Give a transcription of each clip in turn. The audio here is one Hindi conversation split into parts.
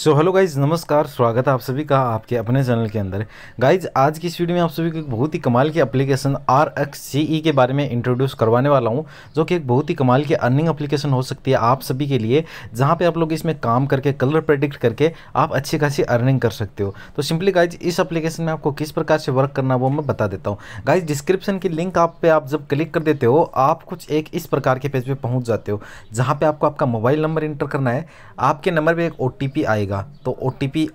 सो हेलो गाइज नमस्कार स्वागत है आप सभी का आपके अपने चैनल के अंदर गाइज आज की इस वीडियो में आप सभी को एक बहुत ही कमाल की application R X C E के बारे में इंट्रोड्यूस करवाने वाला हूँ जो कि एक बहुत ही कमाल की अर्निंग एप्लीकेशन हो सकती है आप सभी के लिए जहाँ पे आप लोग इसमें काम करके कलर प्रेडिक्ट करके आप अच्छी खासी अर्निंग कर सकते हो तो सिंपली गाइज इस अप्लीकेशन में आपको किस प्रकार से वर्क करना वो मैं बता देता हूँ गाइज डिस्क्रिप्शन की लिंक आप पे आप जब क्लिक कर देते हो आप कुछ एक इस प्रकार के पेज पर पहुँच जाते हो जहाँ पर आपको आपका मोबाइल नंबर इंटर करना है आपके नंबर पर एक ओ आएगा आएगा तो ओ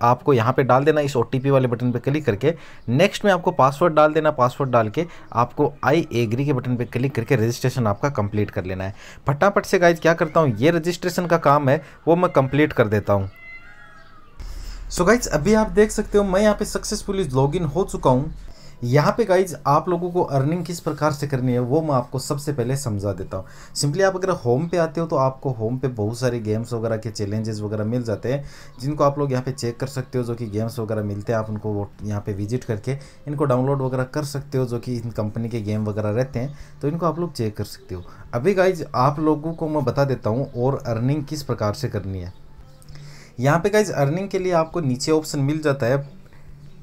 आपको यहाँ पे डाल देना इस ओ वाले बटन पे क्लिक करके नेक्स्ट में आपको पासवर्ड डाल देना पासवर्ड डाल के आपको आई एग्री के बटन पे क्लिक करके रजिस्ट्रेशन आपका कंप्लीट कर लेना है फटाफट से गाइज क्या करता हूँ ये रजिस्ट्रेशन का काम है वो मैं कंप्लीट कर देता हूँ सो so गाइज अभी आप देख सकते हो मैं यहाँ पे सक्सेसफुली लॉग हो चुका हूँ यहाँ पे गाइज आप लोगों को अर्निंग किस प्रकार से करनी है वो मैं आपको सबसे पहले समझा देता हूँ सिंपली आप अगर होम पे आते हो तो आपको होम पे बहुत सारे गेम्स वगैरह के चैलेंजेस वगैरह मिल जाते हैं जिनको आप लोग यहाँ पे चेक कर सकते हो जो कि गेम्स वगैरह मिलते हैं आप उनको वो यहाँ पे विजिट करके इनको डाउनलोड वगैरह कर सकते हो जो कि इन कंपनी के गेम वगैरह रहते हैं तो इनको आप लोग चेक कर सकते हो अभी गाइज आप लोगों को मैं बता देता हूँ और अर्निंग किस प्रकार से करनी है यहाँ पे गाइज अर्निंग के लिए आपको नीचे ऑप्शन मिल जाता है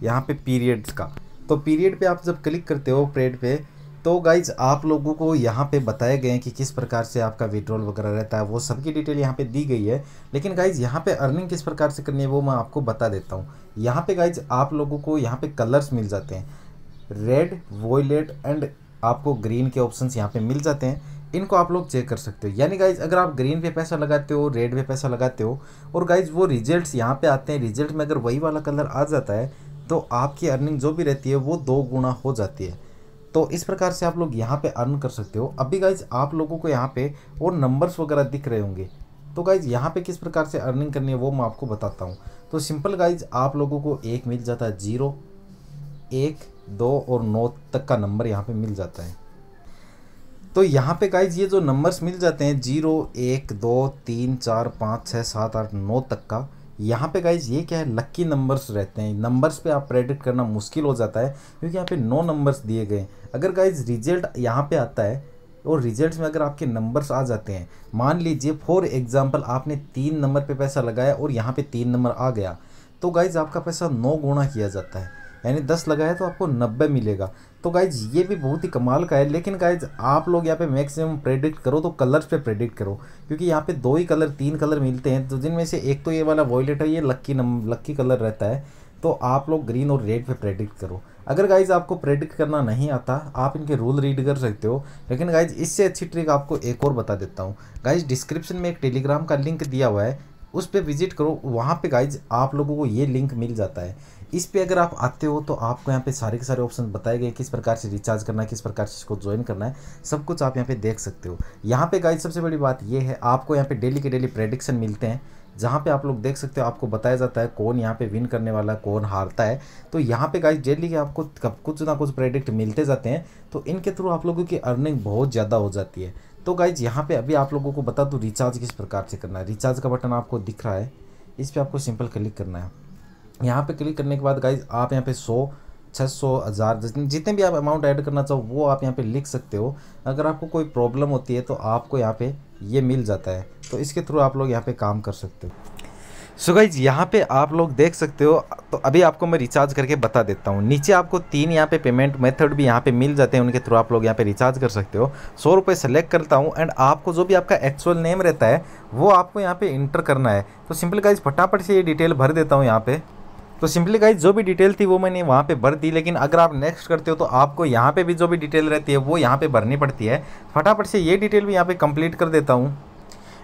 यहाँ पे पीरियड्स का तो पीरियड पे आप जब क्लिक करते हो पेड पे तो गाइज आप लोगों को यहाँ पे बताया गया है कि किस प्रकार से आपका विड्रॉल वगैरह रहता है वो सबकी डिटेल यहाँ पे दी गई है लेकिन गाइज यहाँ पे अर्निंग किस प्रकार से करनी है वो मैं आपको बता देता हूँ यहाँ पे गाइज आप लोगों को यहाँ पे कलर्स मिल जाते हैं रेड वॉयलेट एंड आपको ग्रीन के ऑप्शन यहाँ पे मिल जाते हैं इनको आप लोग चेक कर सकते हो यानी गाइज अगर आप ग्रीन पे पैसा लगाते हो रेड पे पैसा लगाते हो और गाइज वो रिजल्ट्स यहाँ पे आते हैं रिजल्ट में अगर वही वाला कलर आ जाता है तो आपकी अर्निंग जो भी रहती है वो दो गुना हो जाती है तो इस प्रकार से आप लोग यहाँ पे अर्न कर सकते हो अभी गाइज आप लोगों को यहाँ पे और नंबर्स वगैरह दिख रहे होंगे तो गाइज यहाँ पे किस प्रकार से अर्निंग करनी है वो मैं आपको बताता हूँ तो सिंपल गाइज आप लोगों को एक मिल जाता है जीरो एक दो और नौ तक का नंबर यहाँ पे मिल जाता है तो यहाँ पे गाइज ये जो नंबर्स मिल जाते हैं जीरो एक दो तीन चार पाँच छः सात आठ नौ तक का यहाँ पे गाइज ये क्या है लक्की नंबर्स रहते हैं नंबर्स पे आप प्रेडिक्ट करना मुश्किल हो जाता है क्योंकि यहाँ पे नो नंबर्स दिए गए हैं अगर गाइज रिजल्ट यहाँ पे आता है और रिजल्ट्स में अगर आपके नंबर्स आ जाते हैं मान लीजिए फॉर एग्जाम्पल आपने तीन नंबर पे पैसा लगाया और यहाँ पे तीन नंबर आ गया तो गाइज आपका पैसा नौ गुणा किया जाता है यानी दस लगाया तो आपको नब्बे मिलेगा तो गाइज ये भी बहुत ही कमाल का है लेकिन गाइज आप लोग यहाँ पे मैक्सिमम प्रेडिक्ट करो तो कलर्स पे प्रेडिक्ट करो क्योंकि यहाँ पे दो ही कलर तीन कलर मिलते हैं तो जिनमें से एक तो ये वाला वॉयलेट है ये लक्की नम लक्की कलर रहता है तो आप लोग ग्रीन और रेड पे प्रेडिक्ट करो अगर गाइज आपको प्रेडिक्ट करना नहीं आता आप इनके रूल रीड कर सकते हो लेकिन गाइज इससे अच्छी ट्रिक आपको एक और बता देता हूँ गाइज डिस्क्रिप्शन में एक टेलीग्राम का लिंक दिया हुआ है उस पर विजिट करो वहाँ पे गाइज आप लोगों को ये लिंक मिल जाता है इस पे अगर आप आते हो तो आपको यहाँ पे सारे के सारे ऑप्शन बताए गए किस प्रकार से रिचार्ज करना है किस प्रकार से इसको ज्वाइन करना है सब कुछ आप यहाँ पे देख सकते हो यहाँ पे गाइज सबसे बड़ी बात ये है आपको यहाँ पे डेली के डेली प्रेडिक्शन मिलते हैं जहाँ पे आप लोग देख सकते हो आपको बताया जाता है कौन यहाँ पे विन करने वाला है कौन हारता है तो यहाँ पे गाइस डेली के आपको कुछ ना कुछ प्रेडिक्ट मिलते जाते हैं तो इनके थ्रू आप लोगों की अर्निंग बहुत ज़्यादा हो जाती है तो गाइज यहाँ पे अभी आप लोगों को बता दूँ रिचार्ज किस प्रकार से करना है रिचार्ज का बटन आपको दिख रहा है इस पर आपको सिंपल क्लिक करना है यहाँ पे क्लिक करने के बाद गाइज आप यहाँ पे सौ छः सौ हज़ार जितने भी आप अमाउंट ऐड करना चाहो वो आप यहाँ पे लिख सकते हो अगर आपको कोई प्रॉब्लम होती है तो आपको यहाँ पे ये मिल जाता है तो इसके थ्रू आप लोग यहाँ पे काम कर सकते हो सो गाइज यहाँ पे आप लोग देख सकते हो तो अभी आपको मैं रिचार्ज करके बता देता हूँ नीचे आपको तीन यहाँ पे पेमेंट मेथड भी यहाँ पे मिल जाते हैं उनके थ्रू आप लोग यहाँ पे रिचार्ज कर सकते हो सौ रुपये सेलेक्ट करता हूँ एंड आपको जो भी आपका एक्चुअल नेम रहता है वो आपको यहाँ पे इंटर करना है तो सिंपल गाइज फटाफट से ये डिटेल भर देता हूँ यहाँ पर तो सिंपली गाइज जो भी डिटेल थी वो मैंने वहाँ पे भर दी लेकिन अगर आप नेक्स्ट करते हो तो आपको यहाँ पे भी जो भी डिटेल रहती है वो यहाँ पे भरनी पड़ती है फटाफट से ये डिटेल भी यहाँ पे कंप्लीट कर देता हूँ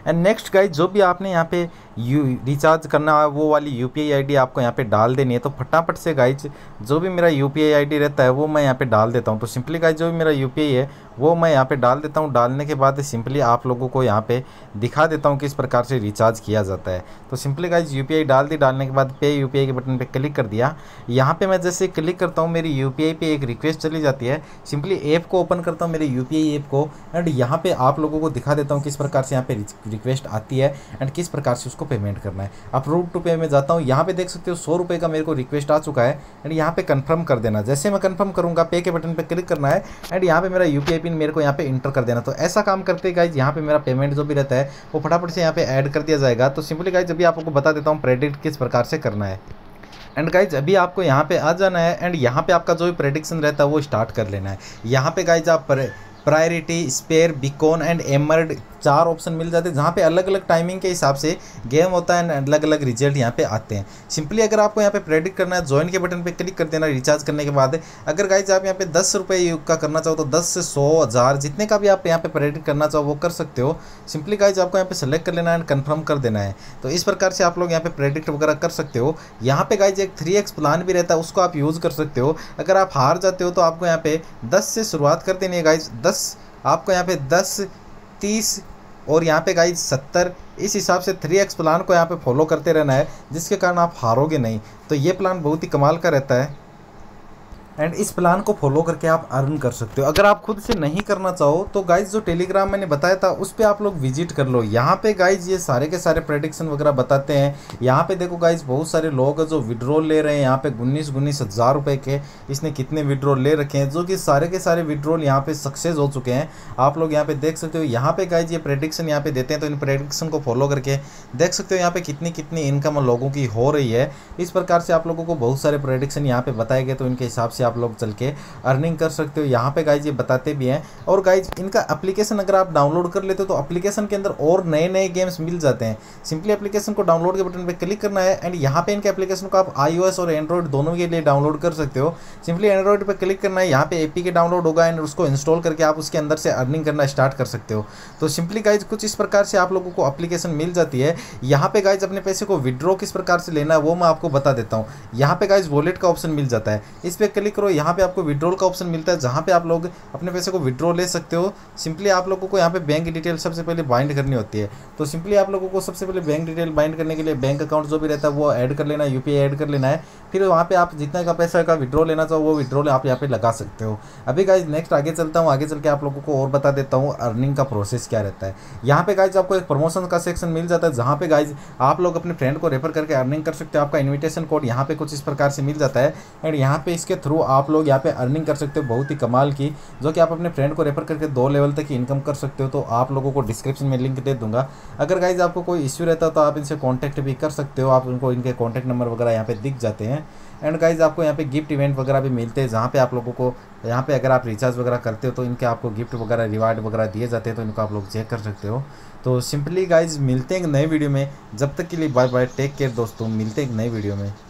एंड नेक्स्ट गाइज जो भी आपने यहाँ पे यू रिचार्ज करना है वो वाली यू पी आई आपको यहाँ पे डाल देनी है तो फटाफट से गाइज जो भी मेरा यू पी आई रहता है वो मैं यहाँ पे डाल देता हूँ तो सिंपली गाइज जो भी मेरा यू पी आई है वो मैं यहाँ पे डाल देता हूँ डालने के बाद सिंपली आप लोगों को यहाँ पे दिखा देता हूँ किस प्रकार से रिचार्ज किया जाता है तो सिंपली गाइज यू डाल दी डालने के बाद पे यू के बटन पर क्लिक कर दिया यहाँ पर मैं जैसे क्लिक करता हूँ मेरी यू पी एक रिक्वेस्ट चली जाती है सिंपली ऐप को ओपन करता हूँ मेरे यू ऐप को एंड यहाँ पर आप लोगों को दिखा देता हूँ किस प्रकार से यहाँ पर रिक्वेस्ट आती है एंड किस प्रकार से उसको पेमेंट करना है आप रूट टू पे में जाता हूँ यहाँ पे देख सकते हो सौ रुपये का मेरे को रिक्वेस्ट आ चुका है एंड यहाँ पे कंफर्म कर देना जैसे मैं कंफर्म करूँगा पे के बटन पे क्लिक करना है एंड यहाँ पे मेरा यू पिन मेरे को यहाँ पे इंटर कर देना तो ऐसा काम करते गाइज यहाँ पे मेरा पेमेंट जो भी रहता है वो फटाफट से यहाँ पे ऐड कर दिया जाएगा तो सिंपली गाइज अभी आपको बता देता हूँ क्रेडिट किस प्रकार से करना है एंड गाइज अभी आपको यहाँ पे आ जाना है एंड यहाँ पे आपका जो भी प्रेडिक्शन रहता है वो स्टार्ट कर लेना है यहाँ पे गाइज आप priority spare beacon and emerald चार ऑप्शन मिल जाते हैं जहाँ पे अलग अलग टाइमिंग के हिसाब से गेम होता है एंड अलग अलग रिजल्ट यहाँ पे आते हैं सिंपली अगर आपको यहाँ पे प्रेडिक्ट करना है ज्वाइन के बटन पे क्लिक कर देना रिचार्ज करने के बाद अगर गाइज आप यहाँ पे दस रुपये का करना चाहो तो दस से सौ हज़ार जितने का भी आप यहाँ पे प्रेडिक्ट करना चाहो वो कर सकते हो सिंपली गाइज आपको यहाँ पे सेलेक्ट कर लेना है एंड कन्फर्म कर देना है तो इस प्रकार से आप लोग यहाँ पे प्रेडिक्ट वगैरह कर सकते हो यहाँ पे गाइज एक थ्री एक्स प्लान भी रहता है उसको आप यूज़ कर सकते हो अगर आप हार जाते हो तो आपको यहाँ पे दस से शुरुआत कर देनी है गाइज दस आपको यहाँ पे दस तीस और यहाँ पे गाइज सत्तर इस हिसाब से थ्री एक्स प्लान को यहाँ पे फॉलो करते रहना है जिसके कारण आप हारोगे नहीं तो ये प्लान बहुत ही कमाल का रहता है एंड इस प्लान को फॉलो करके आप अर्न कर सकते हो अगर आप खुद से नहीं करना चाहो तो गाइज जो टेलीग्राम मैंने बताया था उस पर आप लोग विजिट कर लो यहाँ पे गाइज ये सारे के सारे प्रडिक्शन वगैरह बताते हैं यहाँ पे देखो गाइज बहुत सारे लोग जो विड्रॉल ले रहे हैं यहाँ पे उन्नीस उन्नीस हज़ार रुपये के इसने कितने विड्रॉल ले रखे हैं जो कि सारे के सारे विड्रॉल यहाँ पे सक्सेस हो चुके हैं आप लोग यहाँ पे देख सकते हो यहाँ पे गाइज ये प्रेडिक्शन यहाँ पे देते हैं तो इन प्रेडिक्शन को फॉलो करके देख सकते हो यहाँ पे कितनी कितनी इनकम लोगों की हो रही है इस प्रकार से आप लोगों को बहुत सारे प्रेडिक्शन यहाँ पे बताए गए तो इनके हिसाब से आप लोग चल के अर्निंग कर सकते हो यहाँ पे गाइज ये बताते भी हैं और गाइज इनका एप्लीकेशन अगर आप डाउनलोड कर लेते हो तो एप्लीकेशन के अंदर और नए नए गेम्स मिल जाते हैं सिंपली एप्लीकेशन को डाउनलोड के बटन पर क्लिक करना है एंड यहाँ पे इनके एप्लीकेशन को आप आई और एंड्रॉइड दोनों के लिए डाउनलोड कर सकते हो सिंपली एंड्रॉइड पर क्लिक करना है यहाँ पे एपी के डाउनलोड होगा एंड उसको इंस्टॉल करके आप उसके अंदर से अर्निंग करना स्टार्ट कर सकते हो तो सिंपली गाइज कुछ इस प्रकार से आप लोगों को अप्लीकेशन मिल जाती है यहाँ पे गाइज अपने पैसे को विड्रॉ किस प्रकार से लेना है वो मैं आपको बता देता हूँ यहाँ पे गाइज वॉलेट का ऑप्शन मिल जाता है इस पर क्लिक करो यहाँ पे आपको विड्रॉल का ऑप्शन मिलता है जहाँ पे आप लोग अपने पैसे को विड्रॉ ले सकते हो सिंपली आप लोगों को यहाँ पे बैंक डिटेल सबसे पहले बाइंड करनी होती है तो सिंपली आप लोगों को सबसे पहले बैंक डिटेल बाइंड करने के लिए बैंक अकाउंट जो भी रहता है वो ऐड कर लेना है यू ऐड कर लेना है फिर वहाँ पर आप जितना का पैसा का विड्रॉ लेना चाहो वो विड्रॉल आप यहाँ पर लगा सकते हो अभी गाइज नेक्स्ट आगे चलता हूँ आगे चल के आप लोगों को और बता देता हूँ अर्निंग का प्रोसेस क्या रहता है यहाँ पे गाइज आपको एक प्रमोशन का सेक्शन मिल जाता है जहाँ पे गाइज आप लोग अपने फ्रेंड को रेफर करके अर्निंग कर सकते हो आपका इन्विटेशन कोड यहाँ पे कुछ इस प्रकार से मिल जाता है एंड यहाँ पे इसके थ्रू वो आप लोग यहाँ पे अर्निंग कर सकते हो बहुत ही कमाल की जो कि आप अपने फ्रेंड को रेफर करके दो लेवल तक की इनकम कर सकते हो तो आप लोगों को डिस्क्रिप्शन में लिंक दे दूंगा अगर गाइज आपको कोई इश्यू रहता है तो आप इनसे कॉन्टैक्ट भी कर सकते हो आप उनको इनके कॉन्टैक्ट नंबर वगैरह यहाँ पे दिख जाते हैं एंड गाइज आपको यहाँ पे गिफ्ट इवेंट वगैरह भी मिलते हैं जहाँ पे आप लोगों को यहाँ पे अगर आप रिचार्ज वगैरह करते हो तो इनके आपको गिफ्ट वगैरह रिवार्ड वगैरह दिए जाते हैं तो इनको आप लोग चेक कर सकते हो तो सिंपली गाइज मिलते हैं नए वीडियो में जब तक के लिए बाय बाय टेक केयर दोस्तों मिलते हैं नए वीडियो में